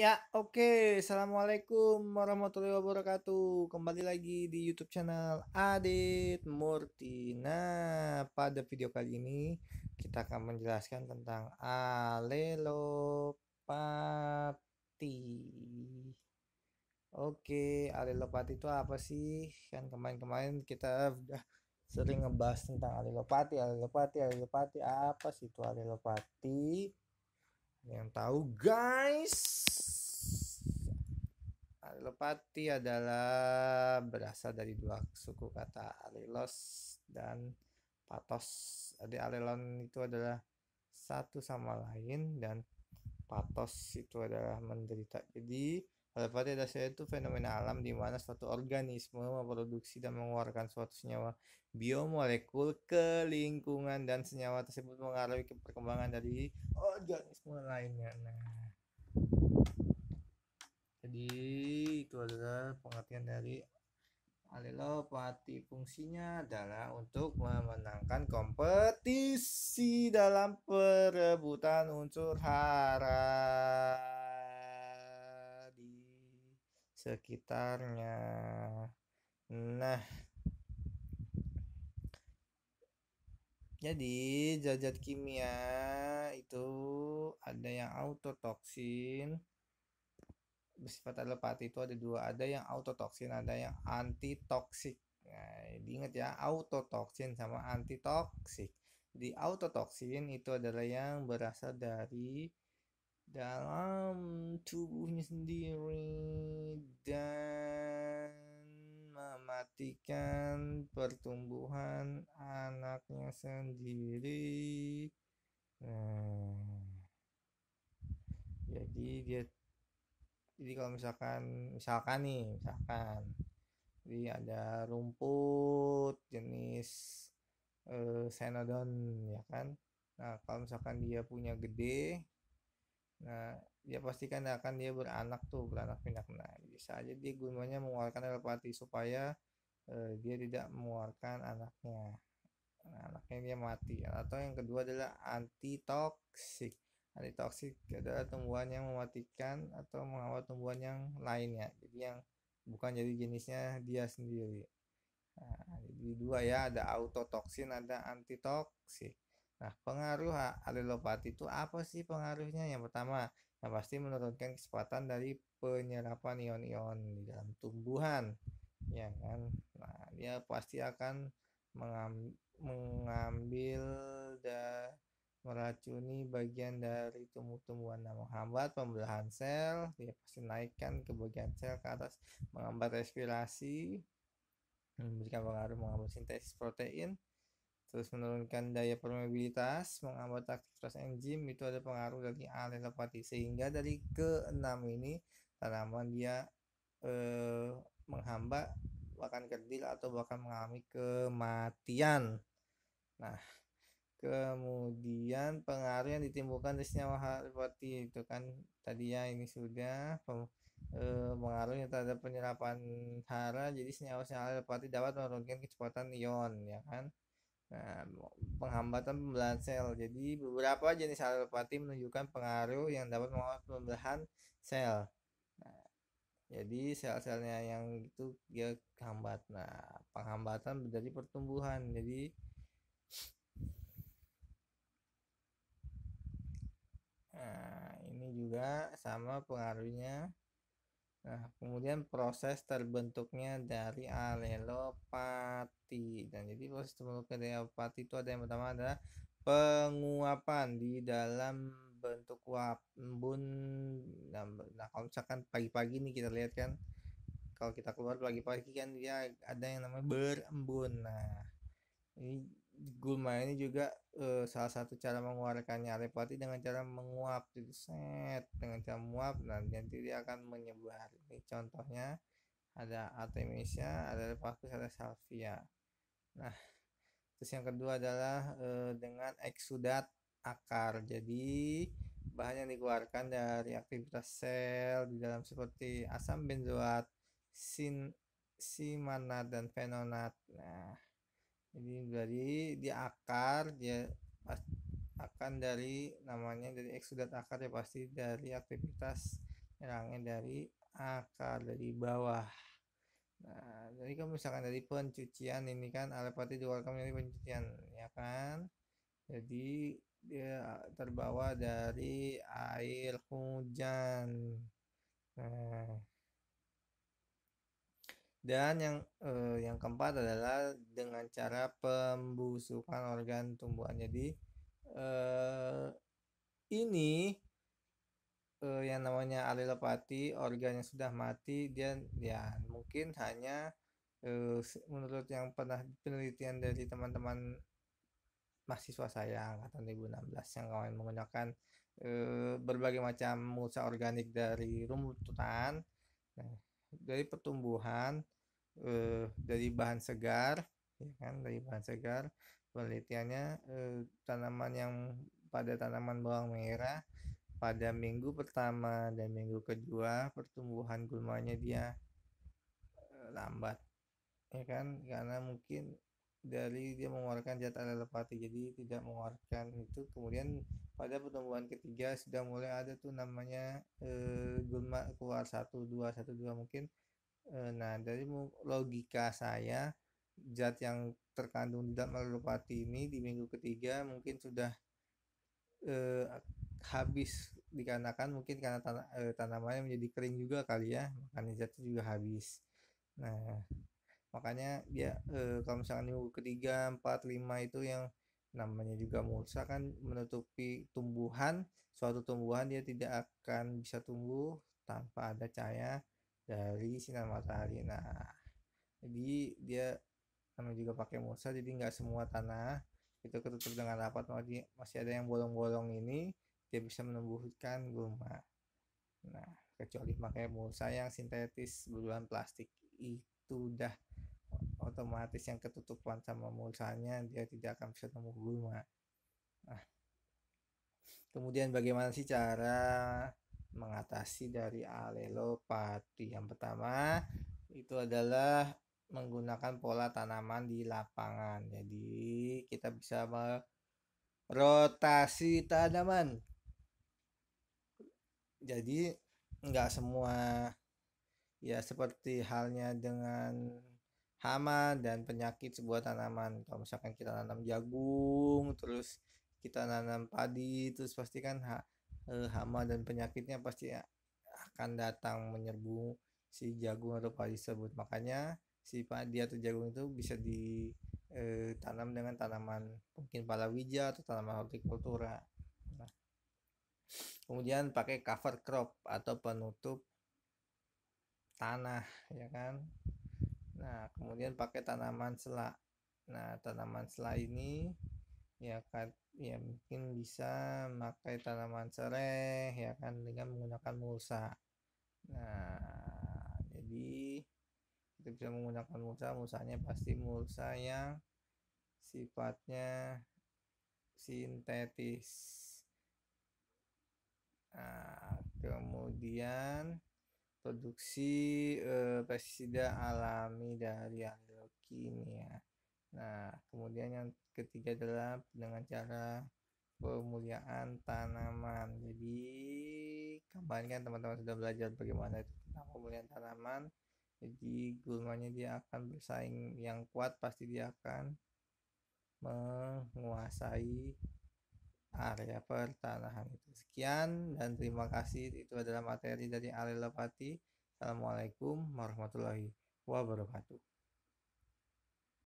Ya, oke. Okay. Assalamualaikum warahmatullahi wabarakatuh. Kembali lagi di YouTube channel Adit Murti. Nah, pada video kali ini kita akan menjelaskan tentang alelopati. Oke, okay, alelopati itu apa sih? Kan kemarin-kemarin kita udah sering ngebahas tentang alelopati, alelopati, alelopati. Apa sih itu alelopati? Yang tahu guys? Alilopati adalah berasal dari dua suku kata alilos dan patos. Jadi alilon itu adalah satu sama lain dan patos itu adalah menderita. Jadi Alilopati dasarnya itu fenomena alam di mana suatu organisme memproduksi dan mengeluarkan suatu senyawa biomolekul ke lingkungan dan senyawa tersebut mengalami perkembangan dari organisme lainnya. Nah, jadi itu adalah pengertian dari alelo fungsinya adalah untuk memenangkan kompetisi dalam perebutan unsur hara di sekitarnya. Nah, jadi zat kimia itu ada yang autotoksin, bersifat alopati itu ada dua, ada yang autotoksin, ada yang antitoksik. Nah, diingat ya, autotoksin sama antitoksik. Di autotoksin itu adalah yang berasal dari dalam tubuhnya sendiri dan mematikan pertumbuhan anaknya sendiri. Nah, jadi dia jadi kalau misalkan misalkan nih misalkan jadi ada rumput jenis eh, senodon ya kan nah kalau misalkan dia punya gede nah dia pastikan akan dia beranak tuh beranak pinak nah bisa aja dia gunanya mengeluarkan telepati supaya eh, dia tidak mengeluarkan anaknya nah, anaknya dia mati atau yang kedua adalah antitoksik Hari toksik adalah tumbuhan yang mematikan atau mengawal tumbuhan yang lainnya. Jadi yang bukan jadi jenisnya dia sendiri. Nah, jadi dua ya, ada autotoksin, ada antitoksik. Nah, pengaruh alelopati itu apa sih pengaruhnya? Yang pertama, yang pasti menurunkan kecepatan dari penyerapan ion-ion di dalam tumbuhan. Ya kan? Nah, dia pasti akan mengambil mengambil meracuni bagian dari tumbuh-tumbuhan namun menghambat pembelahan sel dia ya, pasti naikkan ke bagian sel ke atas menghambat respirasi memberikan pengaruh menghambat sintesis protein terus menurunkan daya permeabilitas menghambat aktivitas enzim itu ada pengaruh dari alelopati sehingga dari keenam ini tanaman dia eh, menghambat bahkan kerdil atau bahkan mengalami kematian nah kemudian pengaruh yang ditimbulkan dari senyawa seperti itu kan tadi ya ini sudah eh, pengaruhnya terhadap penyerapan hara jadi senyawa senyawa seperti dapat menurunkan kecepatan ion ya kan nah penghambatan pembelahan sel jadi beberapa jenis hara menunjukkan pengaruh yang dapat menghambat pembelahan sel nah, jadi sel-selnya yang itu dia hambat nah penghambatan dari pertumbuhan jadi Nah, ini juga sama pengaruhnya. Nah, kemudian proses terbentuknya dari alelopati. Dan nah, jadi proses terbentuknya dari alelopati itu ada yang pertama adalah penguapan di dalam bentuk uap embun. Nah, nah, kalau misalkan pagi-pagi nih kita lihat kan kalau kita keluar pagi-pagi kan dia ada yang namanya berembun. Nah, ini gulma ini juga uh, salah satu cara mengeluarkannya alepati dengan cara menguap jadi gitu, set dengan cara menguap nah nanti dia akan menyebar ini contohnya ada artemisia ada lepacus ada salvia nah terus yang kedua adalah uh, dengan eksudat akar jadi bahan yang dikeluarkan dari aktivitas sel di dalam seperti asam benzoat sin simana dan fenonat nah jadi dari di akar dia ya, akan dari namanya dari eksudat akar ya pasti dari aktivitas nyerangnya dari akar dari bawah Nah, jadi kalau misalkan dari pencucian ini kan alepati kami ini pencucian ya kan. Jadi dia terbawa dari air hujan. Nah, dan yang eh, yang keempat adalah dengan cara pembusukan organ tumbuhan. Jadi eh, ini eh, yang namanya alelopati organ yang sudah mati dia ya mungkin hanya eh, menurut yang pernah penelitian dari teman-teman mahasiswa saya angkatan 2016 yang kawan menggunakan eh, berbagai macam mulsa organik dari rumputan. Nah, dari pertumbuhan eh, dari bahan segar ya kan dari bahan segar penelitiannya eh, tanaman yang pada tanaman bawang merah pada minggu pertama dan minggu kedua pertumbuhan gulmanya dia eh, lambat ya kan karena mungkin dari dia mengeluarkan zat ada jadi tidak mengeluarkan itu kemudian pada pertemuan ketiga sudah mulai ada tuh namanya eh, gulma keluar satu dua satu dua mungkin eh, nah dari logika saya zat yang terkandung di dalam alopati ini di minggu ketiga mungkin sudah eh, habis dikarenakan mungkin karena tan eh, tanamannya menjadi kering juga kali ya makanya zatnya juga habis nah makanya dia eh, kalau misalkan minggu ketiga empat lima itu yang namanya juga mulsa kan menutupi tumbuhan suatu tumbuhan dia tidak akan bisa tumbuh tanpa ada cahaya dari sinar matahari nah jadi dia namanya juga pakai mulsa jadi nggak semua tanah itu ketutup dengan rapat masih ada yang bolong-bolong ini dia bisa menumbuhkan gulma nah kecuali pakai mulsa yang sintetis berbahan plastik itu udah otomatis yang ketutupan sama mulsanya dia tidak akan bisa nemu gulma nah kemudian bagaimana sih cara mengatasi dari alelopati yang pertama itu adalah menggunakan pola tanaman di lapangan jadi kita bisa merotasi tanaman jadi nggak semua ya seperti halnya dengan hama dan penyakit sebuah tanaman kalau misalkan kita nanam jagung terus kita nanam padi terus pasti kan ha, eh, hama dan penyakitnya pasti akan datang menyerbu si jagung atau padi tersebut makanya si padi atau jagung itu bisa ditanam eh, dengan tanaman mungkin palawija atau tanaman hortikultura nah. kemudian pakai cover crop atau penutup tanah ya kan Nah, kemudian pakai tanaman selak. Nah, tanaman selak ini ya kan ya mungkin bisa pakai tanaman serai ya kan dengan menggunakan mulsa. Nah, jadi kita bisa menggunakan mulsa, mulsanya pasti mulsa yang sifatnya sintetis. Nah, kemudian produksi eh, pestisida alami dari agrokimia. Ya. Nah, kemudian yang ketiga adalah dengan cara pemuliaan tanaman. Jadi, kemarin kan teman-teman sudah belajar bagaimana itu tentang pemuliaan tanaman. Jadi, gulmanya dia akan bersaing yang kuat, pasti dia akan menguasai area pertanahan itu. Sekian dan terima kasih. Itu adalah materi dari Alelopati. Assalamualaikum warahmatullahi wabarakatuh.